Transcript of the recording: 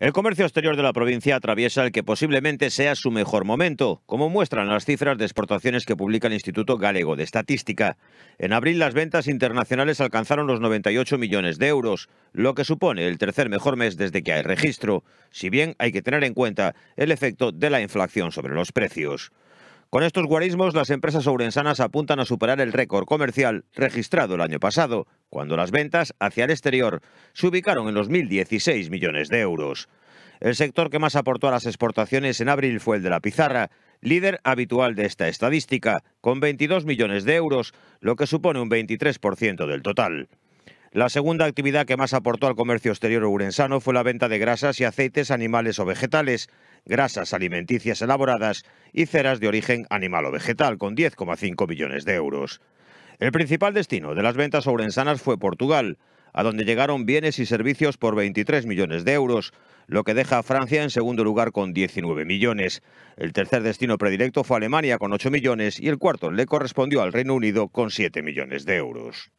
El comercio exterior de la provincia atraviesa el que posiblemente sea su mejor momento, como muestran las cifras de exportaciones que publica el Instituto Galego de Estadística. En abril las ventas internacionales alcanzaron los 98 millones de euros, lo que supone el tercer mejor mes desde que hay registro, si bien hay que tener en cuenta el efecto de la inflación sobre los precios. Con estos guarismos, las empresas ourensanas apuntan a superar el récord comercial registrado el año pasado, cuando las ventas hacia el exterior se ubicaron en los 1.016 millones de euros. El sector que más aportó a las exportaciones en abril fue el de la pizarra, líder habitual de esta estadística, con 22 millones de euros, lo que supone un 23% del total. La segunda actividad que más aportó al comercio exterior urensano fue la venta de grasas y aceites animales o vegetales, grasas alimenticias elaboradas y ceras de origen animal o vegetal, con 10,5 millones de euros. El principal destino de las ventas ourensanas fue Portugal, a donde llegaron bienes y servicios por 23 millones de euros, lo que deja a Francia en segundo lugar con 19 millones. El tercer destino predilecto fue Alemania con 8 millones y el cuarto le correspondió al Reino Unido con 7 millones de euros.